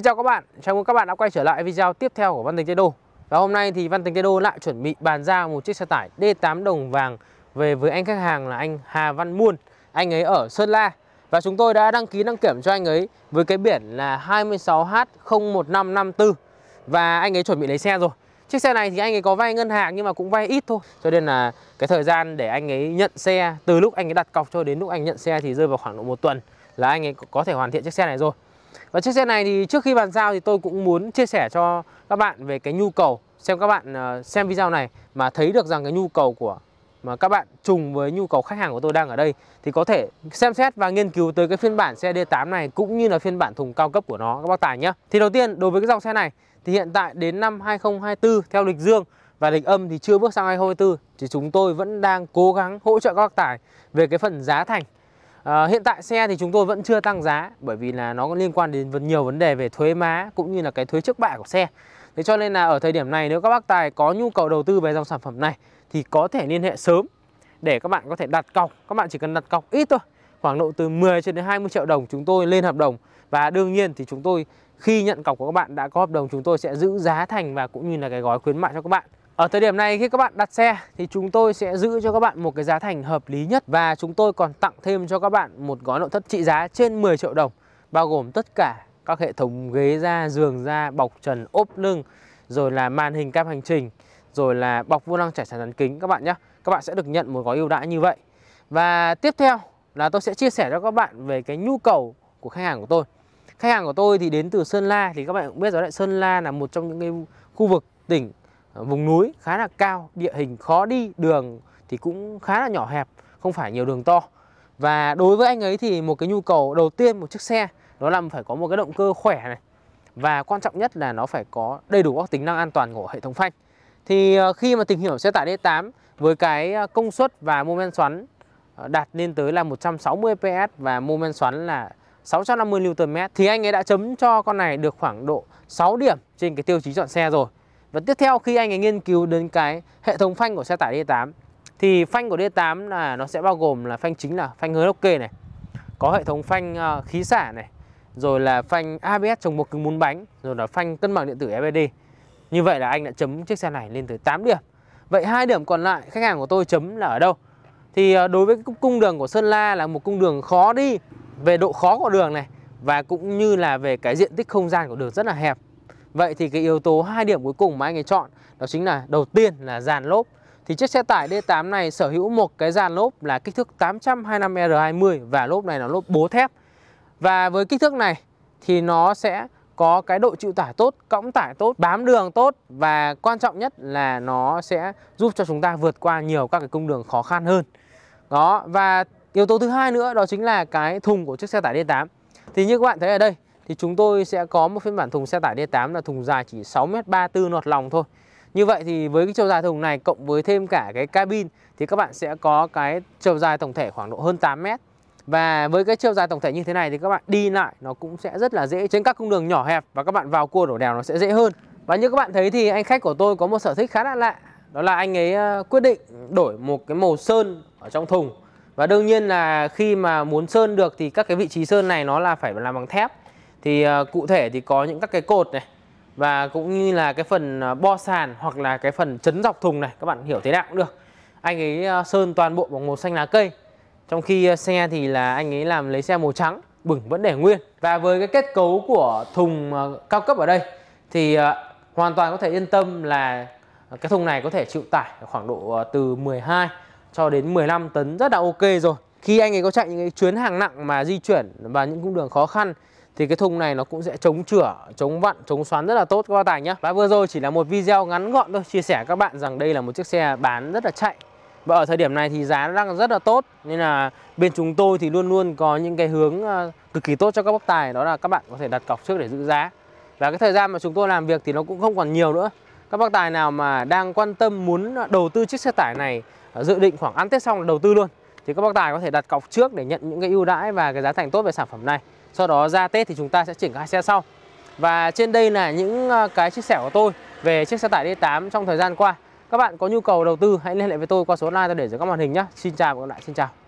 Xin chào các bạn, chào mừng các bạn đã quay trở lại video tiếp theo của Văn Tính Tây Đô Và hôm nay thì Văn Tính Tây Đô lại chuẩn bị bàn giao một chiếc xe tải D8 đồng vàng về với anh khách hàng là anh Hà Văn Muôn Anh ấy ở Sơn La Và chúng tôi đã đăng ký đăng kiểm cho anh ấy với cái biển là 26H01554 Và anh ấy chuẩn bị lấy xe rồi Chiếc xe này thì anh ấy có vay ngân hàng nhưng mà cũng vay ít thôi Cho nên là cái thời gian để anh ấy nhận xe từ lúc anh ấy đặt cọc cho đến lúc anh nhận xe thì rơi vào khoảng độ một tuần Là anh ấy có thể hoàn thiện chiếc xe này rồi và chiếc xe này thì trước khi bàn giao thì tôi cũng muốn chia sẻ cho các bạn về cái nhu cầu xem các bạn ờ, xem video này mà thấy được rằng cái nhu cầu của mà các bạn trùng với nhu cầu khách hàng của tôi đang ở đây thì có thể xem xét và nghiên cứu tới cái phiên bản xe D8 này cũng như là phiên bản thùng cao cấp của nó các bác tài nhé. Thì đầu tiên đối với cái dòng xe này thì hiện tại đến năm 2024 theo lịch dương và lịch âm thì chưa bước sang 2024 thì chúng tôi vẫn đang cố gắng hỗ trợ các bác tài về cái phần giá thành À, hiện tại xe thì chúng tôi vẫn chưa tăng giá bởi vì là nó có liên quan đến nhiều vấn đề về thuế má cũng như là cái thuế trước bạ của xe. Thế cho nên là ở thời điểm này nếu các bác tài có nhu cầu đầu tư về dòng sản phẩm này thì có thể liên hệ sớm để các bạn có thể đặt cọc. Các bạn chỉ cần đặt cọc ít thôi, khoảng độ từ 10 cho đến 20 triệu đồng chúng tôi lên hợp đồng và đương nhiên thì chúng tôi khi nhận cọc của các bạn đã có hợp đồng chúng tôi sẽ giữ giá thành và cũng như là cái gói khuyến mại cho các bạn. Ở thời điểm này khi các bạn đặt xe thì chúng tôi sẽ giữ cho các bạn một cái giá thành hợp lý nhất và chúng tôi còn tặng thêm cho các bạn một gói nội thất trị giá trên 10 triệu đồng bao gồm tất cả các hệ thống ghế da, giường da, bọc trần, ốp lưng rồi là màn hình cam hành trình rồi là bọc vô lăng trải sàn chắn kính các bạn nhé các bạn sẽ được nhận một gói ưu đãi như vậy và tiếp theo là tôi sẽ chia sẻ cho các bạn về cái nhu cầu của khách hàng của tôi khách hàng của tôi thì đến từ Sơn La thì các bạn cũng biết rõ lại Sơn La là một trong những cái khu vực tỉnh Ờ, vùng núi khá là cao, địa hình khó đi, đường thì cũng khá là nhỏ hẹp, không phải nhiều đường to. Và đối với anh ấy thì một cái nhu cầu đầu tiên một chiếc xe đó là phải có một cái động cơ khỏe này và quan trọng nhất là nó phải có đầy đủ các tính năng an toàn của hệ thống phanh. Thì ờ, khi mà tìm hiểu xe tải D8 với cái ờ, công suất và mô men xoắn đạt lên tới là 160 PS và mô men xoắn là 650 Nm thì anh ấy đã chấm cho con này được khoảng độ 6 điểm trên cái tiêu chí chọn xe rồi. Và tiếp theo khi anh ấy nghiên cứu đến cái hệ thống phanh của xe tải D8 thì phanh của D8 là nó sẽ bao gồm là phanh chính là phanh hớt ok này, có hệ thống phanh ờ, khí xả này, rồi là phanh ABS chống buộc cứng bốn bánh, rồi là phanh cân bằng điện tử EBD Như vậy là anh đã chấm chiếc xe này lên tới 8 điểm. Vậy hai điểm còn lại khách hàng của tôi chấm là ở đâu? Thì ờ, đối với cung đường của Sơn La là một cung đường khó đi về độ khó của đường này và cũng như là về cái diện tích không gian của đường rất là hẹp Vậy thì cái yếu tố hai điểm cuối cùng mà anh ấy chọn đó chính là đầu tiên là dàn lốp. Thì chiếc xe tải D8 này sở hữu một cái dàn lốp là kích thước 825R20 và lốp này là lốp bố thép. Và với kích thước này thì nó sẽ có cái độ chịu tải tốt, cõng tải tốt, bám đường tốt và quan trọng nhất là nó sẽ giúp cho chúng ta vượt qua nhiều các cái cung đường khó khăn hơn. Đó và yếu tố thứ hai nữa đó chính là cái thùng của chiếc xe tải D8. Thì như các bạn thấy ở đây thì chúng tôi sẽ có một phiên bản thùng xe tải D8 là thùng dài chỉ 6m34 nọt lòng thôi. Như vậy thì với cái chiều dài thùng này cộng với thêm cả cái cabin thì các bạn sẽ có cái chiều dài tổng thể khoảng độ hơn 8m. Và với cái chiều dài tổng thể như thế này thì các bạn đi lại nó cũng sẽ rất là dễ trên các cung đường nhỏ hẹp và các bạn vào cua đổ đèo nó sẽ dễ hơn. Và như các bạn thấy thì anh khách của tôi có một sở thích khá là lạ Đó là anh ấy ờ, quyết định đổi một cái màu sơn ở trong thùng Và đương nhiên là khi mà muốn sơn được thì các cái vị trí sơn này nó là phải làm bằng thép thì uh, cụ thể thì có những các cái cột này và cũng như là cái phần à, bo sàn hoặc là cái phần chấn dọc thùng này các bạn hiểu thế nào cũng được anh ấy à, sơn toàn bộ bằng màu xanh lá cây trong khi xe thì là anh ấy làm lấy xe màu trắng bửng vẫn để nguyên và với cái kết cấu của thùng cao cấp ở đây thì hoàn toàn có thể yên tâm là cái thùng này có thể chịu tải khoảng độ từ 12 cho đến 15 tấn rất là ok rồi khi anh ấy có chạy những cái chuyến hàng nặng mà di chuyển và những cung đường khó khăn thì cái thùng này nó cũng sẽ chống chửa, chống vặn, chống xoắn rất là tốt các bác tài nhé. Và vừa rồi chỉ là một video ngắn gọn thôi, chia sẻ các bạn rằng đây là một chiếc xe bán rất là chạy. Và ở thời điểm này thì giá nó đang rất là tốt Nên là bên chúng tôi thì luôn luôn có những cái hướng ờ, cực kỳ tốt cho các bác tài Đó là các bạn có thể đặt cọc trước để giữ giá Và cái thời gian mà chúng tôi làm việc thì nó cũng không còn nhiều nữa Các bác tài nào mà đang quan tâm muốn đầu tư chiếc xe tải này ờ, Dự định khoảng ăn Tết xong là đầu tư luôn Thì các bác tài có thể đặt cọc trước để nhận những cái ưu đãi và cái giá thành tốt về sản phẩm này sau đó ra Tết thì chúng ta sẽ triển khai xe sau. Và trên đây là những ờ, cái chia sẻ của tôi về chiếc xe tải D8 trong thời gian qua. Các bạn có nhu cầu đầu tư hãy liên hệ với tôi qua số line tôi để dưới các màn hình nhé. Xin chào và các bạn lại xin chào.